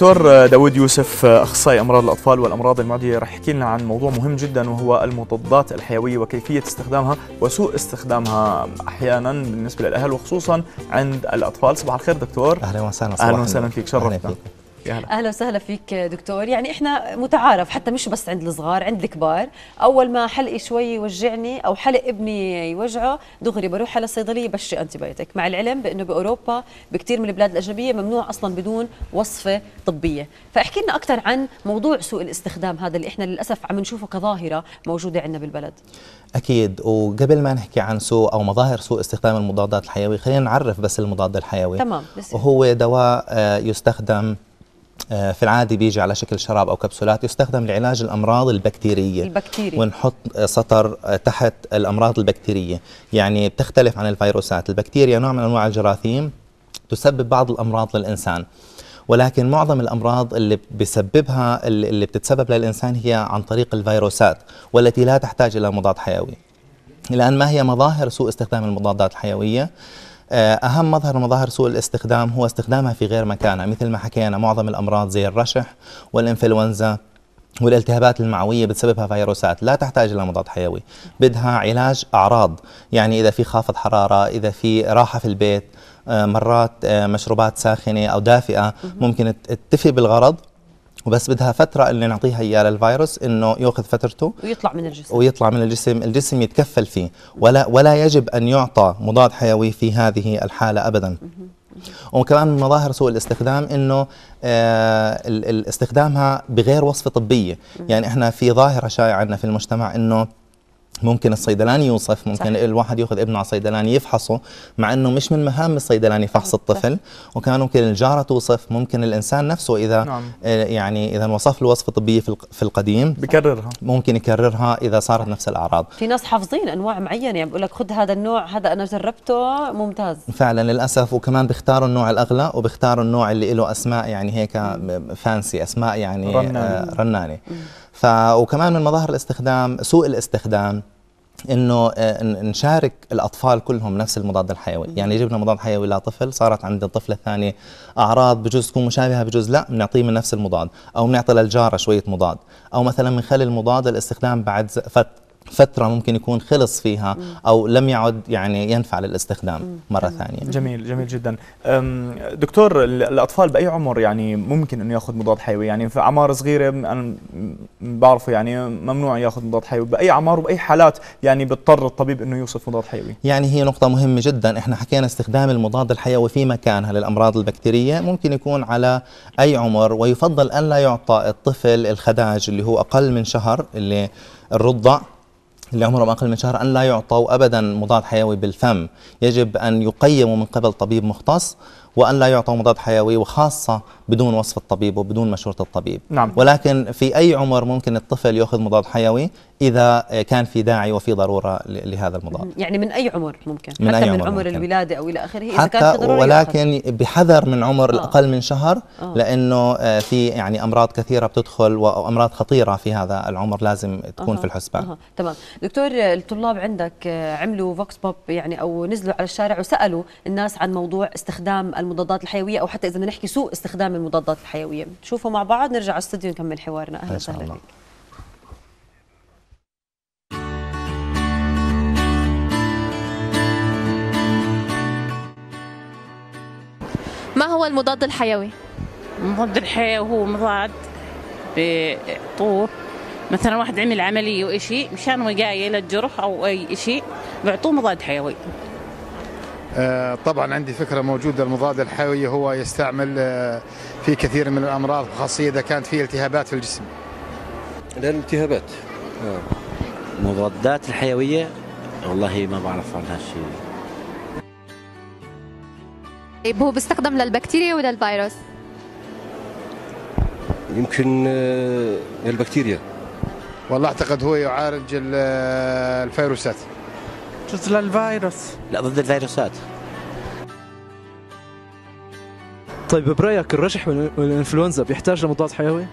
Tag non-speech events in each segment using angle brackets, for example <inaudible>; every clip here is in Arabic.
دكتور داود يوسف اخصائي امراض الاطفال والامراض المعديه رح يحكي لنا عن موضوع مهم جدا وهو المضادات الحيويه وكيفيه استخدامها وسوء استخدامها احيانا بالنسبه للاهل وخصوصا عند الاطفال صباح الخير دكتور اهلا وسهلا اهلا وسهلا فيك فيك. اهلا اهلا وسهلا فيك دكتور يعني احنا متعارف حتى مش بس عند الصغار عند الكبار اول ما حلقي شوي يوجعني او حلق ابني يوجعه دغري بروح على الصيدليه بشري انتيبايوتيك مع العلم بانه باوروبا بكثير من البلاد الاجنبيه ممنوع اصلا بدون وصفه طبيه فاحكي لنا اكثر عن موضوع سوء الاستخدام هذا اللي احنا للاسف عم نشوفه كظاهره موجوده عندنا بالبلد اكيد وقبل ما نحكي عن سوء او مظاهر سوء استخدام المضادات الحيويه خلينا نعرف بس المضاد الحيوي تمام بس وهو دواء آه، يستخدم آه، في العادي بيجي على شكل شراب او كبسولات يستخدم لعلاج الامراض البكتيريه البكتيري. ونحط آه، سطر آه، تحت الامراض البكتيريه يعني بتختلف عن الفيروسات البكتيريا نوع من انواع الجراثيم تسبب بعض الامراض للانسان ولكن معظم الامراض اللي بسببها اللي بتتسبب للانسان هي عن طريق الفيروسات والتي لا تحتاج الى مضاد حيوي الان ما هي مظاهر سوء استخدام المضادات الحيويه آه، أهم مظهر مظاهر سوء الاستخدام هو استخدامها في غير مكانها مثل ما حكينا معظم الأمراض زي الرشح والإنفلونزا والالتهابات المعويه بتسببها فيروسات لا تحتاج الى مضاد حيوي بدها علاج اعراض يعني اذا في خافض حراره اذا في راحه في البيت آه، مرات آه، مشروبات ساخنه او دافئه ممكن تفي بالغرض وبس بدها فتره اللي نعطيها اياه للفيروس انه ياخذ فترته ويطلع من الجسم ويطلع من الجسم الجسم يتكفل فيه ولا ولا يجب ان يعطى مضاد حيوي في هذه الحاله ابدا وكمان من مظاهر سوء الاستخدام انه آه استخدامها بغير وصفه طبيه يعني احنا في ظاهره شائعه عندنا في المجتمع انه ممكن الصيدلاني يوصف ممكن صح. الواحد ياخذ ابنه على الصيدلاني يفحصه مع انه مش من مهام الصيدلاني فحص الطفل وكان ممكن الجاره توصف ممكن الانسان نفسه اذا نعم. آه، يعني اذا وصف له وصفه طبيه في القديم بكررها ممكن يكررها اذا صارت نفس الاعراض في ناس حافظين انواع معينه يعني بقول لك خذ هذا النوع هذا انا جربته ممتاز فعلا للاسف وكمان بيختاروا النوع الاغلى وبيختاروا النوع اللي له اسماء يعني هيك فانسي اسماء يعني رنانه, آه رنانة. ف وكمان من مظاهر الاستخدام سوء الاستخدام انه آه، نشارك الاطفال كلهم نفس المضاد الحيوي، يعني جبنا مضاد حيوي لطفل صارت عند الطفله الثانيه اعراض بجوز تكون مشابهه بجوز لا بنعطيه من نفس المضاد، او بنعطي للجاره شويه مضاد، او مثلا بنخلي المضاد الاستخدام بعد فتره فترة ممكن يكون خلص فيها أو لم يعد يعني ينفع للاستخدام مرة ثانية جميل جميل جدا دكتور الأطفال بأي عمر يعني ممكن أنه يأخذ مضاد حيوي يعني في أعمار صغيرة أنا بعرفه يعني ممنوع يأخذ مضاد حيوي بأي أعمار وبأي حالات يعني بيضطر الطبيب أنه يوصف مضاد حيوي يعني هي نقطة مهمة جدا إحنا حكينا استخدام المضاد الحيوي في مكانها للأمراض البكتيرية ممكن يكون على أي عمر ويفضل أن لا يعطى الطفل الخداج اللي هو أقل من شهر اللي الرضع اللي عمرهم أقل من شهر أن لا يعطوا أبدا مضاد حيوي بالفم يجب أن يقيموا من قبل طبيب مختص وأن لا يعطوا مضاد حيوي وخاصة بدون وصف الطبيب وبدون مشورة الطبيب نعم. ولكن في أي عمر ممكن الطفل يأخذ مضاد حيوي اذا كان في داعي وفي ضروره لهذا المضاد. يعني من اي عمر ممكن؟ من حتى أي من عمر, الولاده او الى اخره اذا حتى كان في ضروره ولكن بحذر من عمر آه. اقل من شهر آه. لانه آه، في يعني امراض كثيره بتدخل وامراض خطيره في هذا العمر لازم تكون آه. في الحسبان. آه. تمام، دكتور الطلاب عندك آه، عملوا فوكس بوب يعني او نزلوا على الشارع وسالوا الناس عن موضوع استخدام المضادات الحيويه او حتى اذا بدنا نحكي سوء استخدام المضادات الحيويه، شوفوا مع بعض نرجع على الاستوديو نكمل حوارنا، اهلا وسهلا ما هو المضاد الحيوي؟ المضاد الحيوي هو مضاد بطور مثلا واحد عمل عمليه وإشي مشان وقايه للجرح او اي شيء بيعطوه مضاد حيوي آه، طبعا عندي فكره موجوده المضاد الحيوي هو يستعمل آه، في كثير من الامراض خاصه اذا كانت في التهابات في الجسم الالتهابات آه. المضادات الحيويه والله ما بعرف عنها شيء طيب هو بيستخدم للبكتيريا ولا الفيروس؟ يمكن البكتيريا آه، والله اعتقد هو يعالج آه، الفيروسات ضد الفيروس لا ضد الفيروسات طيب برايك الرشح والانفلونزا بيحتاج لمضاد حيوي؟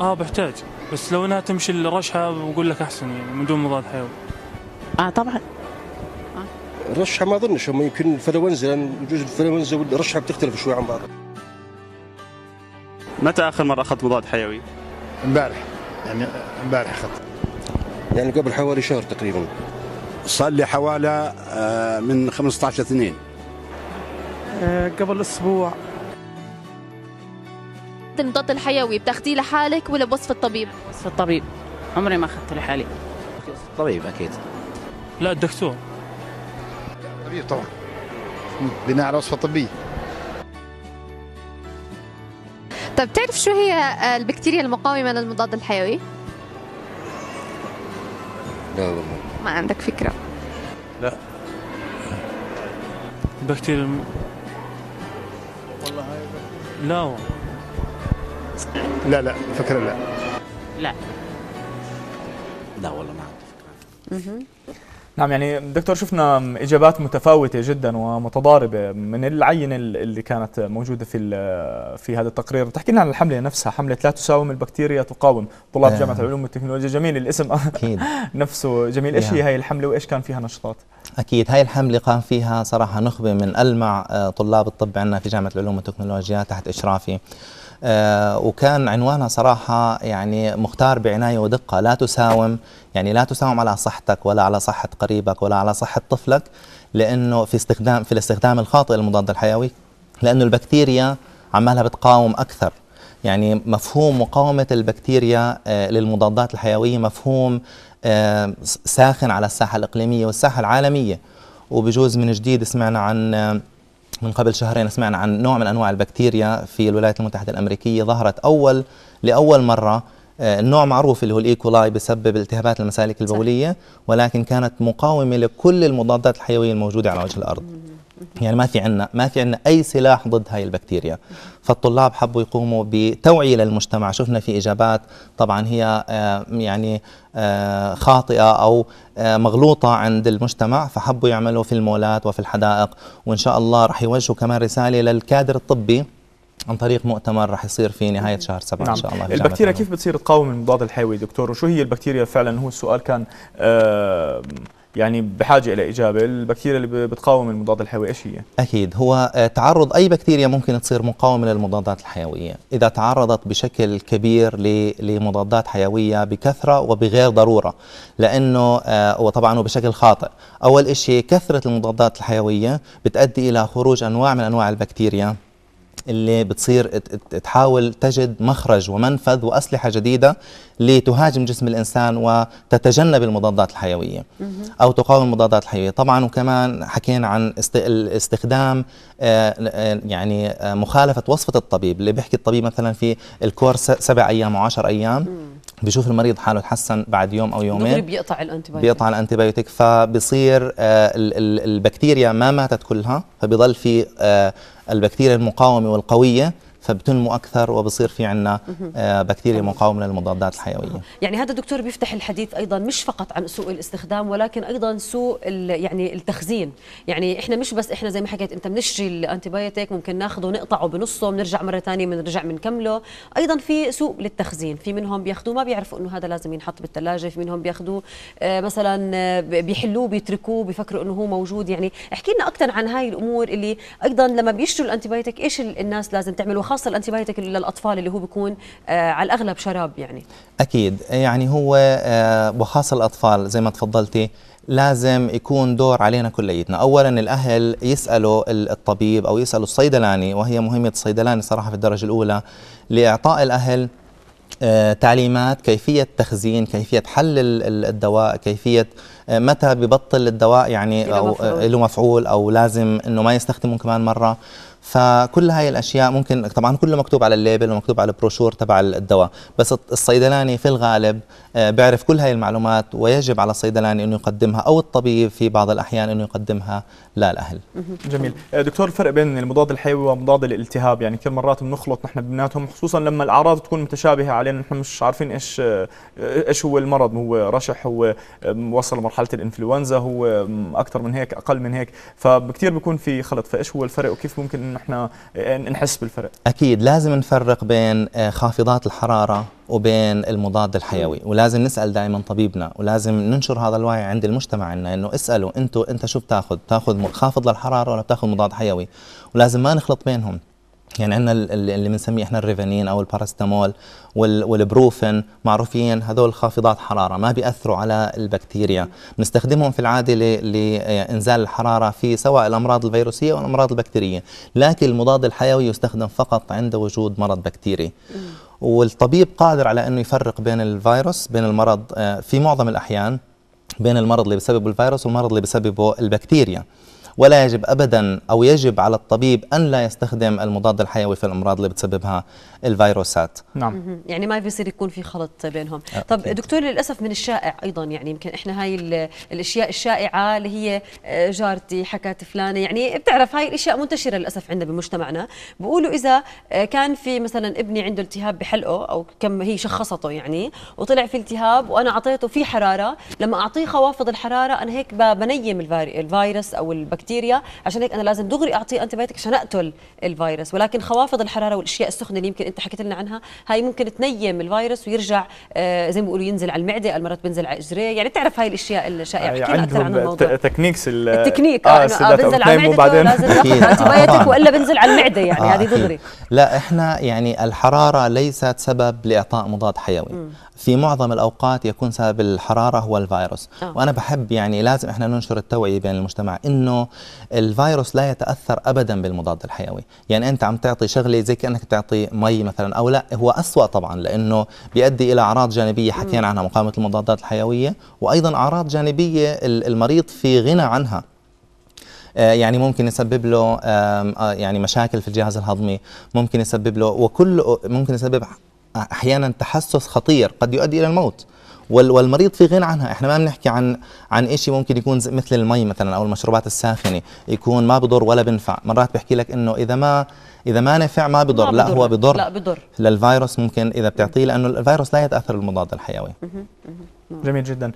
اه بحتاج بس لو انها تمشي الرشحه بقول لك احسن يعني من دون مضاد حيوي اه طبعا رشحه ما اظنش هم يمكن الفلونزا لان يجوز الفلونزا والرشحه بتختلف شوي عن بعض متى اخر مره اخذت مضاد حيوي؟ امبارح يعني امبارح اخذت يعني قبل حوالي شهر تقريبا صار لي حوالي آه، من 15 اثنين آه، قبل اسبوع المضاد الحيوي بتاخذيه لحالك ولا بوصف الطبيب؟ بوصف الطبيب عمري ما اخذته لحالي طبيب اكيد لا الدكتور طبيب طبعا بناء على وصفه طبيه طب تعرف شو هي البكتيريا المقاومه للمضاد الحيوي؟ لا والله ما عندك فكره لا البكتيريا الم... والله هاي لا والله لا لا فكره لا لا لا والله ما عندي فكره نعم يعني دكتور شفنا اجابات متفاوته جدا ومتضاربه من العينه اللي كانت موجوده في في هذا التقرير تحكي لنا عن الحمله نفسها حمله لا تساوم البكتيريا تقاوم طلاب آه. جامعه العلوم والتكنولوجيا جميل الاسم أكيد. <laughs> نفسه جميل ايش هي هاي الحمله وايش كان فيها نشاطات اكيد هاي الحمله قام فيها صراحه نخبه من المع آه، طلاب الطب عندنا في جامعه العلوم والتكنولوجيا تحت اشرافي آه، وكان عنوانها صراحة يعني مختار بعناية ودقة لا تساوم يعني لا تساوم على صحتك ولا على صحة قريبك ولا على صحة طفلك لأنه في استخدام في الاستخدام الخاطئ للمضاد الحيوي لأنه البكتيريا عمالها بتقاوم أكثر يعني مفهوم مقاومة البكتيريا آه، للمضادات الحيوية مفهوم آه، ساخن على الساحة الإقليمية والساحة العالمية وبجوز من جديد سمعنا عن من قبل شهرين سمعنا عن نوع من انواع البكتيريا في الولايات المتحده الامريكيه ظهرت اول لاول مره النوع آه، معروف اللي هو الايكولاي e. بسبب التهابات المسالك البوليه ولكن كانت مقاومه لكل المضادات الحيويه الموجوده على وجه الارض يعني ما في عندنا ما في عندنا اي سلاح ضد هاي البكتيريا فالطلاب حبوا يقوموا بتوعيه للمجتمع شفنا في اجابات طبعا هي آه، يعني آه، خاطئه او آه، مغلوطه عند المجتمع فحبوا يعملوا في المولات وفي الحدائق وان شاء الله رح يوجهوا كمان رساله للكادر الطبي عن طريق مؤتمر رح يصير في نهايه شهر سبعة نعم. ان شاء الله البكتيريا كيف بتصير تقاوم المضاد الحيوي دكتور وشو هي البكتيريا فعلا هو السؤال كان آه يعني بحاجه الى اجابه البكتيريا اللي بتقاوم المضاد الحيوي ايش هي اكيد هو آه، تعرض اي بكتيريا ممكن تصير مقاومه للمضادات الحيويه اذا تعرضت بشكل كبير لمضادات حيويه بكثره وبغير ضروره لانه آه، وطبعا وبشكل خاطئ اول شيء كثره المضادات الحيويه بتؤدي الى خروج انواع من انواع البكتيريا اللي بتصير تحاول تجد مخرج ومنفذ وأسلحة جديدة لتهاجم جسم الإنسان وتتجنب المضادات الحيوية أو تقاوم المضادات الحيوية طبعا وكمان حكينا عن استخدام آه، آه، يعني آه، مخالفة وصفة الطبيب اللي بيحكي الطبيب مثلا في الكورس سبع أيام وعشر أيام بشوف المريض حاله تحسن بعد يوم او يومين بيقطع الانتبيوتيك بيقطع الانتبيوتيك فبصير آه، البكتيريا ما ماتت كلها فبضل في آه، البكتيريا المقاومه والقويه فبتنمو اكثر وبصير في عندنا آه، بكتيريا مقاومه للمضادات الحيويه يعني هذا دكتور بيفتح الحديث ايضا مش فقط عن سوء الاستخدام ولكن ايضا سوء يعني التخزين يعني احنا مش بس احنا زي ما حكيت انت بنشتري الانتيبيوتيك ممكن ناخذه نقطعه بنصه بنرجع مره ثانيه بنرجع بنكمله ايضا في سوء للتخزين في منهم بياخذوه ما بيعرفوا انه هذا لازم ينحط بالثلاجه في منهم بياخذوه آه، مثلا آه، بيحلوه بيتركوه بيفكروا انه هو موجود يعني احكي لنا اكثر عن هاي الامور اللي ايضا لما بيشتروا الانتيبيوتيك ايش الناس لازم تعمل خاصه بايوتيك للاطفال اللي هو بيكون آه، على الاغلب شراب يعني اكيد يعني هو آه، وخاصه الاطفال زي ما تفضلتي لازم يكون دور علينا كليتنا اولا الاهل يسالوا الطبيب او يسالوا الصيدلاني وهي مهمه الصيدلاني صراحه في الدرجه الاولى لاعطاء الاهل آه، تعليمات كيفية تخزين كيفية حل الدواء كيفية متى ببطل الدواء يعني له مفعول. مفعول أو لازم أنه ما يستخدمه كمان مرة فكل هاي الاشياء ممكن طبعا كله مكتوب على الليبل ومكتوب على البروشور تبع الدواء بس الصيدلاني في الغالب آه، بيعرف كل هاي المعلومات ويجب على الصيدلاني انه يقدمها او الطبيب في بعض الاحيان انه يقدمها للاهل جميل آه، دكتور الفرق بين المضاد الحيوي ومضاد الالتهاب يعني كثير مرات بنخلط نحن بيناتهم خصوصا لما الاعراض تكون متشابهه علينا نحن مش عارفين ايش آه، ايش هو المرض هو رشح هو وصل لمرحله الانفلونزا هو اكثر من هيك اقل من هيك فكثير بيكون في خلط فايش هو الفرق وكيف ممكن ان احنا إيه، نحس بالفرق اكيد لازم نفرق بين آه، خافضات الحراره وبين المضاد الحيوي ولازم نسال دائما طبيبنا ولازم ننشر هذا الوعي عند المجتمع عنا انه اسالوا انتوا انت شو بتاخذ بتاخذ خافض للحراره ولا بتاخذ مضاد حيوي ولازم ما نخلط بينهم يعني عندنا اللي بنسميه احنا الريفانين او الباراستامول والبروفن معروفين هذول خافضات حراره ما بياثروا على البكتيريا بنستخدمهم في العاده لانزال الحراره في سواء الامراض الفيروسيه والامراض البكتيريه لكن المضاد الحيوي يستخدم فقط عند وجود مرض بكتيري والطبيب قادر على انه يفرق بين الفيروس بين المرض آه، في معظم الاحيان بين المرض اللي بسببه الفيروس والمرض اللي بسببه البكتيريا ولا يجب ابدا او يجب على الطبيب ان لا يستخدم المضاد الحيوي في الامراض اللي بتسببها الفيروسات نعم يعني ما بيصير يكون في خلط بينهم أه، طب دكتور للاسف من الشائع ايضا يعني يمكن احنا هاي الاشياء الشائعه اللي هي أه، جارتي حكت فلانه يعني بتعرف هاي الاشياء منتشره للاسف عندنا بمجتمعنا بيقولوا اذا أه، كان في مثلا ابني عنده التهاب بحلقه او كم هي شخصته يعني وطلع في التهاب وانا اعطيته في حراره لما اعطيه خوافض الحراره انا هيك بنيم الفيروس او البكتيريا البكتيريا عشان هيك انا لازم دغري اعطيه انتي بايتك عشان اقتل الفيروس ولكن خوافض الحراره والاشياء السخنه اللي يمكن انت حكيت لنا عنها هاي ممكن تنيم الفيروس ويرجع آه، زي ما بيقولوا ينزل على المعده مرات بينزل على اجريه يعني بتعرف هاي الاشياء الشائعه يعني لنا اكثر عن الموضوع تكنيكس التكنيك اه, آه, آه، بنزل على المعده لازم <laughs> انتي بايتك والا بنزل على المعده يعني آه، هذه دغري لا احنا يعني الحراره ليست سبب لاعطاء مضاد حيوي في معظم الاوقات يكون سبب الحراره هو الفيروس آه. وانا بحب يعني لازم احنا ننشر التوعيه بين المجتمع انه الفيروس لا يتاثر ابدا بالمضاد الحيوي يعني انت عم تعطي شغله زي كانك تعطي مي مثلا او لا هو اسوا طبعا لانه بيؤدي الى اعراض جانبيه حكينا عنها مقاومه المضادات الحيويه وايضا اعراض جانبيه المريض في غنى عنها آه، يعني ممكن يسبب له آه، يعني مشاكل في الجهاز الهضمي ممكن يسبب له وكل ممكن يسبب احيانا تحسس خطير قد يؤدي الى الموت والمريض في غنى عنها احنا ما بنحكي عن عن شيء ممكن يكون مثل المي مثلا او المشروبات الساخنه يكون ما بضر ولا بنفع مرات بحكي لك انه اذا ما اذا ما نفع ما بضر لا هو بضر لا بضر للفيروس ممكن اذا بتعطيه لانه الفيروس لا يتاثر بالمضاد الحيوي نعم. جميل جدا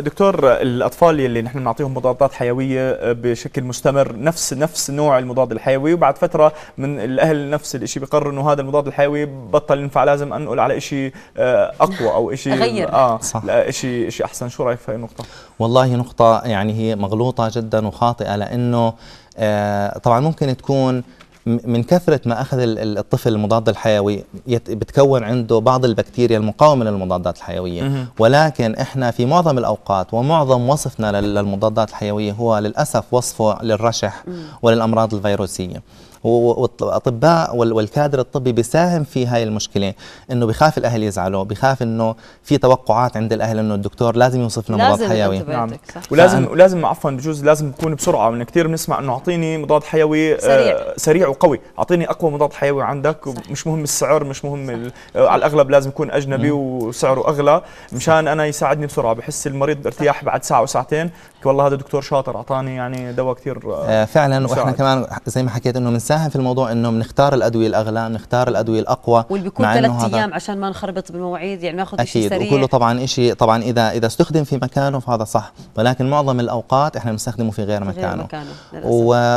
دكتور الاطفال اللي نحن بنعطيهم مضادات حيويه أه، بشكل مستمر نفس نفس نوع المضاد الحيوي وبعد فتره من الاهل نفس الشيء بيقرروا انه هذا المضاد الحيوي بطل ينفع لازم انقل على شيء أه، اقوى او شيء اه صح شيء شيء احسن شو رايك في النقطه والله نقطه يعني هي مغلوطه جدا وخاطئه لانه أه، طبعا ممكن تكون من كثرة ما أخذ الطفل المضاد الحيوي بتكون عنده بعض البكتيريا المقاومة للمضادات الحيوية ولكن إحنا في معظم الأوقات ومعظم وصفنا للمضادات الحيوية هو للأسف وصفه للرشح وللأمراض الفيروسية والاطباء والكادر الطبي بيساهم في هاي المشكله انه بخاف الاهل يزعلوا بخاف انه في توقعات عند الاهل انه الدكتور لازم يوصف لنا مضاد حيوي نعم. ولازم ولازم عفوا بجوز لازم تكون بسرعه من كثير بنسمع انه اعطيني مضاد حيوي آه، سريع آه سريع وقوي اعطيني اقوى مضاد حيوي عندك صح. مش مهم السعر مش مهم ال... آه على الاغلب لازم يكون اجنبي مم. وسعره اغلى مشان انا يساعدني بسرعه بحس المريض بارتياح بعد ساعه وساعتين والله هذا دكتور شاطر اعطاني يعني دواء كثير آه, آه، فعلا واحنا كمان زي ما حكيت انه بتساهم في الموضوع انه بنختار الادويه الاغلى بنختار الادويه الاقوى واللي بيكون ثلاث ايام عشان ما نخربط بالمواعيد يعني ناخذ شيء سريع اكيد وكله طبعا شيء طبعا اذا اذا استخدم في مكانه فهذا صح ولكن معظم الاوقات احنا بنستخدمه في غير مكانه, غير مكانه.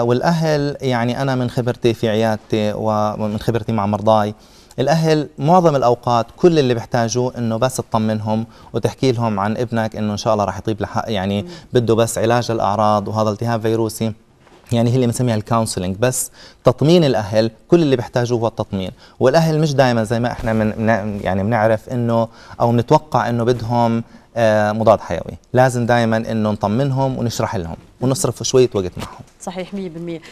والاهل يعني انا من خبرتي في عيادتي ومن خبرتي مع مرضاي الاهل معظم الاوقات كل اللي بيحتاجوه انه بس تطمنهم وتحكي لهم عن ابنك انه ان شاء الله راح يطيب لحق يعني بده بس علاج الاعراض وهذا التهاب فيروسي يعني هي اللي بنسميها الكونسلنج بس تطمين الاهل كل اللي بيحتاجوه هو التطمين والاهل مش دائما زي ما احنا من يعني بنعرف انه او بنتوقع انه بدهم آه، مضاد حيوي لازم دائما انه نطمنهم ونشرح لهم ونصرف شويه وقت معهم صحيح 100%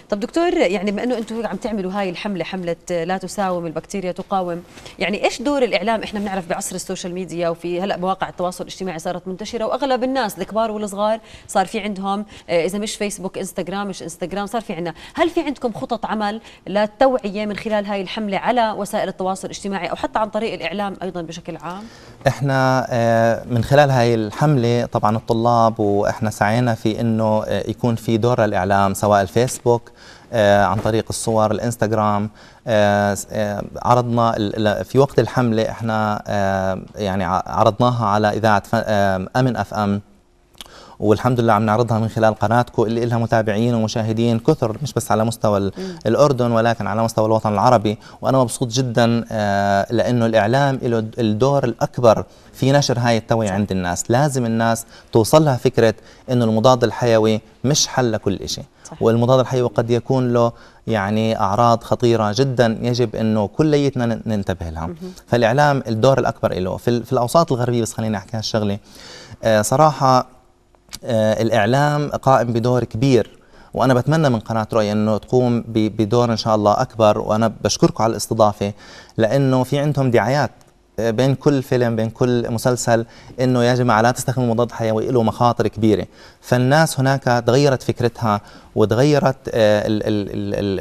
طب دكتور يعني بما انه انتم عم تعملوا هاي الحمله حمله لا تساوم البكتيريا تقاوم يعني ايش دور الاعلام احنا بنعرف بعصر السوشيال ميديا وفي هلا مواقع التواصل الاجتماعي صارت منتشره واغلب الناس الكبار والصغار صار في عندهم آه، اذا مش فيسبوك انستغرام مش انستغرام صار في عندنا هل في عندكم خطط عمل للتوعيه من خلال هاي الحمله على وسائل التواصل الاجتماعي او حتى عن طريق الاعلام ايضا بشكل عام احنا آه، من خلال هاي الحمله طبعا الطلاب واحنا سعينا في انه آه، يكون في دور الاعلام سواء الفيسبوك آه، عن طريق الصور الانستغرام آه، آه، عرضنا في وقت الحمله احنا يعني عرضناها على اذاعه امن اف ام والحمد لله عم نعرضها من خلال قناتكم اللي لها متابعين ومشاهدين كثر مش بس على مستوى الأردن ولكن على مستوى الوطن العربي وأنا مبسوط جدا آه، لأنه الإعلام له الدور الأكبر في نشر هاي التوعية عند الناس لازم الناس توصل لها فكرة أنه المضاد الحيوي مش حل لكل شيء والمضاد الحيوي قد يكون له يعني أعراض خطيرة جدا يجب أنه كليتنا ننتبه لها فالإعلام الدور الأكبر له في, في الأوساط الغربية بس خليني أحكي هالشغلة آه، صراحة آه، الاعلام قائم بدور كبير وانا بتمنى من قناه رؤيا انه تقوم بدور ان شاء الله اكبر وانا بشكركم على الاستضافه لانه في عندهم دعايات آه، بين كل فيلم بين كل مسلسل انه يا جماعه لا تستخدموا مضاد حيوي له مخاطر كبيره فالناس هناك تغيرت فكرتها وتغيرت آه،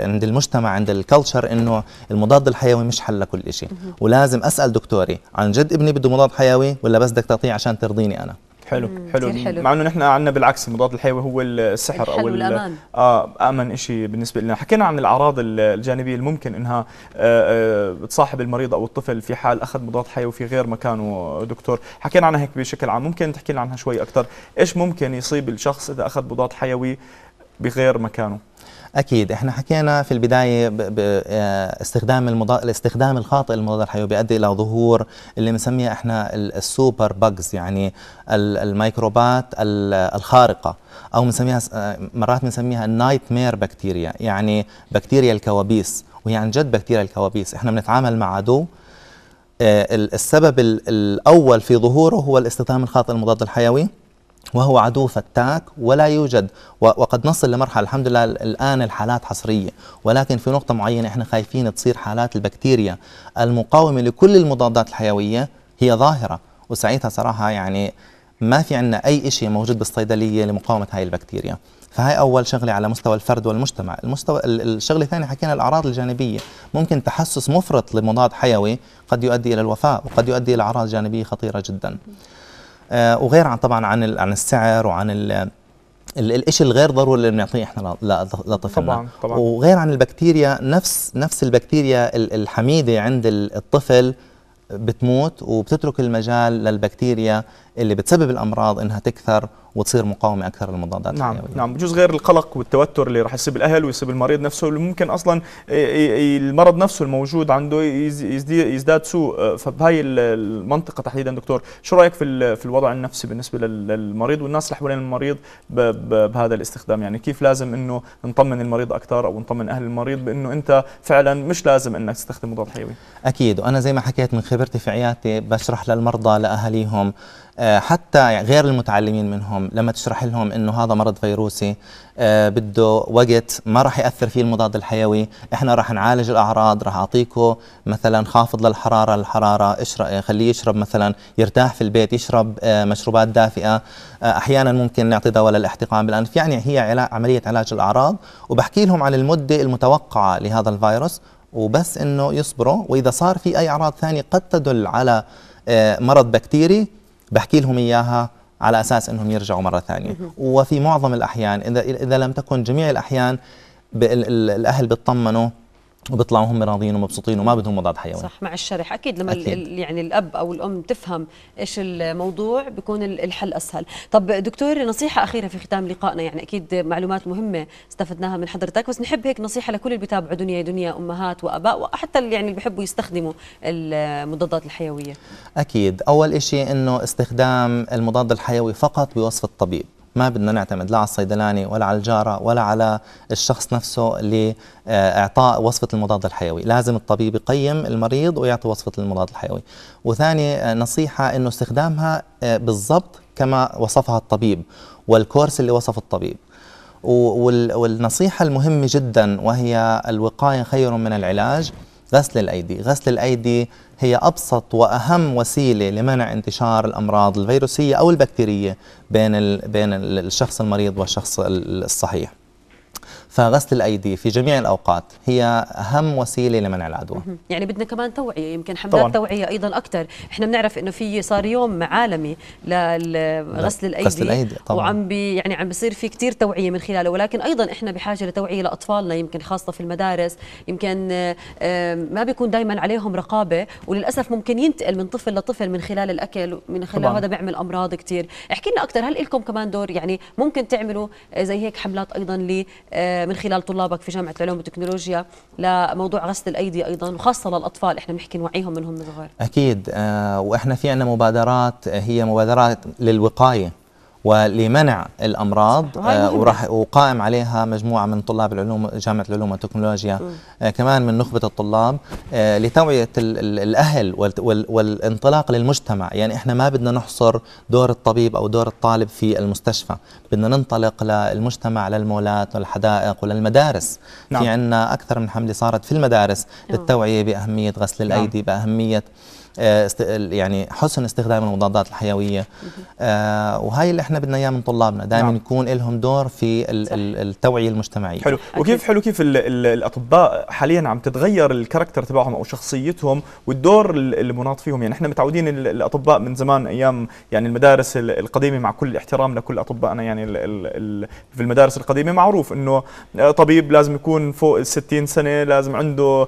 عند المجتمع عند الكلتشر انه المضاد الحيوي مش حل لكل شيء ولازم اسال دكتوري عن جد ابني بده مضاد حيوي ولا بس بدك تعطيه عشان ترضيني انا حلو حلو حلو مع انه نحن عندنا بالعكس المضاد الحيوي هو السحر الحل او الأمان. اه امن شيء بالنسبه لنا حكينا عن الاعراض الجانبيه الممكن انها بتصاحب آه، آه، المريض او الطفل في حال اخذ مضاد حيوي في غير مكانه دكتور حكينا عنها هيك بشكل عام ممكن تحكي لنا عنها شوي اكثر ايش ممكن يصيب الشخص اذا اخذ مضاد حيوي بغير مكانه اكيد احنا حكينا في البدايه باستخدام آه، المضاد الاستخدام الخاطئ للمضاد الحيوي بيؤدي الى ظهور اللي بنسميها احنا السوبر بجز يعني الميكروبات الخارقه او بنسميها آه، مرات بنسميها النايت مير بكتيريا يعني بكتيريا الكوابيس وهي عن جد بكتيريا الكوابيس احنا بنتعامل مع عدو آه، السبب الاول في ظهوره هو الاستخدام الخاطئ للمضاد الحيوي وهو عدو فتاك ولا يوجد وقد نصل لمرحله الحمد لله الان الحالات حصريه ولكن في نقطه معينه احنا خايفين تصير حالات البكتيريا المقاومه لكل المضادات الحيويه هي ظاهره وساعتها صراحه يعني ما في عندنا اي شيء موجود بالصيدليه لمقاومه هاي البكتيريا فهي اول شغله على مستوى الفرد والمجتمع المستوى الشغله الثانيه حكينا الاعراض الجانبيه ممكن تحسس مفرط لمضاد حيوي قد يؤدي الى الوفاه وقد يؤدي الى اعراض جانبيه خطيره جدا آه، وغير عن طبعا عن عن السعر وعن الشيء الغير ضروري اللي بنعطيه احنا لطفلنا طبعا طبعا وغير عن البكتيريا نفس نفس البكتيريا الحميده عند الطفل بتموت وبتترك المجال للبكتيريا اللي بتسبب الامراض انها تكثر وتصير مقاومه اكثر للمضادات نعم الحيويه. نعم بجوز غير القلق والتوتر اللي راح يصيب الاهل ويصيب المريض نفسه اللي ممكن اصلا المرض نفسه الموجود عنده يزداد سوء فبهاي المنطقه تحديدا دكتور شو رايك في في الوضع النفسي بالنسبه للمريض والناس اللي حوالين المريض بهذا الاستخدام يعني كيف لازم انه نطمن المريض اكثر او نطمن اهل المريض بانه انت فعلا مش لازم انك تستخدم مضاد حيوي اكيد وانا زي ما حكيت من خبرتي في عيادتي بشرح للمرضى لاهاليهم آه، حتى يعني غير المتعلمين منهم لما تشرح لهم انه هذا مرض فيروسي آه، بده وقت ما راح ياثر فيه المضاد الحيوي احنا راح نعالج الاعراض راح اعطيكم مثلا خافض للحراره الحراره اشرب آه، خليه يشرب مثلا يرتاح في البيت يشرب مشروبات دافئه احيانا ممكن نعطي دواء للاحتقان بالانف يعني هي عمليه علاج الاعراض وبحكي لهم عن المده المتوقعه لهذا الفيروس وبس انه يصبروا واذا صار في اي اعراض ثانيه قد تدل على مرض بكتيري بحكي لهم اياها على اساس انهم يرجعوا مره ثانيه وفي معظم الاحيان اذا اذا لم تكن جميع الاحيان الاهل بيطمنوا وبيطلعوا هم راضيين ومبسوطين وما بدهم مضاد حيوي صح مع الشرح اكيد لما أكيد. يعني الاب او الام تفهم ايش الموضوع بيكون الحل اسهل طب دكتور نصيحه اخيره في ختام لقائنا يعني اكيد معلومات مهمه استفدناها من حضرتك بس نحب هيك نصيحه لكل اللي بيتابعوا دنيا دنيا امهات واباء وحتى اللي يعني اللي بيحبوا يستخدموا المضادات الحيويه اكيد اول شيء انه استخدام المضاد الحيوي فقط بوصف الطبيب ما بدنا نعتمد لا على الصيدلاني ولا على الجارة ولا على الشخص نفسه لإعطاء وصفة المضاد الحيوي لازم الطبيب يقيم المريض ويعطي وصفة المضاد الحيوي وثاني آه، نصيحة أنه استخدامها آه، بالضبط كما وصفها الطبيب والكورس اللي وصف الطبيب والنصيحة المهمة جدا وهي الوقاية خير من العلاج غسل الأيدي غسل الأيدي هي أبسط وأهم وسيلة لمنع انتشار الأمراض الفيروسية أو البكتيرية بين بين الشخص المريض والشخص الصحيح فغسل الأيدي في جميع الأوقات هي أهم وسيلة لمنع العدوى يعني بدنا كمان توعية يمكن حملات توعية أيضا أكثر إحنا بنعرف أنه في صار يوم عالمي لغسل الأيدي, غسل الأيدي طبعاً. وعم بي يعني عم بصير في كثير توعية من خلاله ولكن أيضا إحنا بحاجة لتوعية لأطفالنا يمكن خاصة في المدارس يمكن ما بيكون دائما عليهم رقابة وللأسف ممكن ينتقل من طفل لطفل من خلال الأكل من خلال طبعاً. هذا بيعمل أمراض كثير احكي لنا أكثر هل لكم كمان دور يعني ممكن تعملوا زي هيك حملات أيضا ل من خلال طلابك في جامعه العلوم والتكنولوجيا لموضوع غسل الايدي ايضا وخاصه للاطفال احنا بنحكي نوعيهم منهم من صغار اكيد آه، واحنا في عندنا مبادرات هي مبادرات للوقايه ولمنع الامراض آه وراح وقائم عليها مجموعه من طلاب العلوم جامعه العلوم والتكنولوجيا آه كمان من نخبه الطلاب آه لتوعيه الاهل والانطلاق للمجتمع يعني احنا ما بدنا نحصر دور الطبيب او دور الطالب في المستشفى بدنا ننطلق للمجتمع للمولات والحدائق وللمدارس نعم. في عندنا اكثر من حمله صارت في المدارس نعم. للتوعيه باهميه غسل نعم. الايدي نعم. باهميه آه، يعني حسن استخدام المضادات الحيويه آه، وهي اللي احنا بدنا اياه من طلابنا دائما نعم. يكون لهم دور في التوعيه المجتمعيه حلو وكيف حلو كيف الاطباء حاليا عم تتغير الكاركتر تبعهم او شخصيتهم والدور المناط فيهم يعني احنا متعودين الاطباء من زمان ايام يعني المدارس القديمه مع كل احترام لكل اطبائنا يعني الـ الـ في المدارس القديمه معروف انه طبيب لازم يكون فوق ال 60 سنه لازم عنده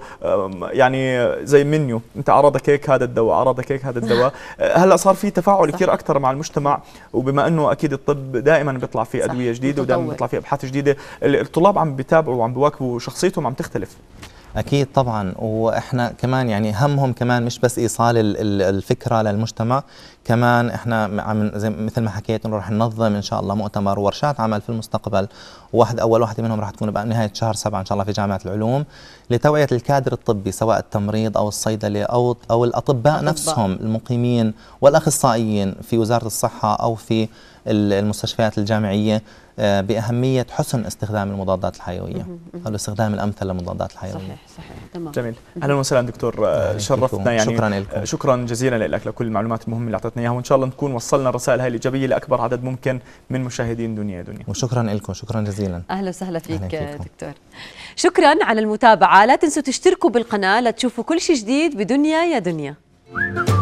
يعني زي منيو انت عرضك هيك هذا الدواء عرض كيك هذا الدواء آه، هلا صار في تفاعل كثير اكثر مع المجتمع وبما انه اكيد الطب دائما بيطلع فيه ادويه جديده ودائما بيطلع فيه ابحاث جديده الطلاب عم بيتابعوا وعم بيواكبوا شخصيتهم عم تختلف اكيد طبعا واحنا كمان يعني همهم كمان مش بس ايصال الفكره للمجتمع كمان احنا عم زي مثل ما حكيت انه رح ننظم ان شاء الله مؤتمر ورشات عمل في المستقبل واحد اول واحده منهم رح تكون بنهايه شهر سبعة ان شاء الله في جامعه العلوم لتوعيه الكادر الطبي سواء التمريض او الصيدله او او الاطباء أطباء. نفسهم المقيمين والاخصائيين في وزاره الصحه او في المستشفيات الجامعيه آه، باهميه حسن استخدام المضادات الحيويه او الاستخدام الامثل للمضادات الحيويه صحيح صحيح تمام جميل اهلا وسهلا دكتور آه، شرفتنا يعني شكرا لكم آه، شكرا جزيلا لك لكل المعلومات المهمه اللي اعطيتنا اياها وان شاء الله نكون وصلنا الرسائل هاي الايجابيه لاكبر عدد ممكن من مشاهدين دنيا دنيا وشكرا لكم شكرا جزيلا اهلا وسهلا فيك أهلا دكتور شكرا على المتابعه لا تنسوا تشتركوا بالقناه لتشوفوا كل شيء جديد بدنيا يا دنيا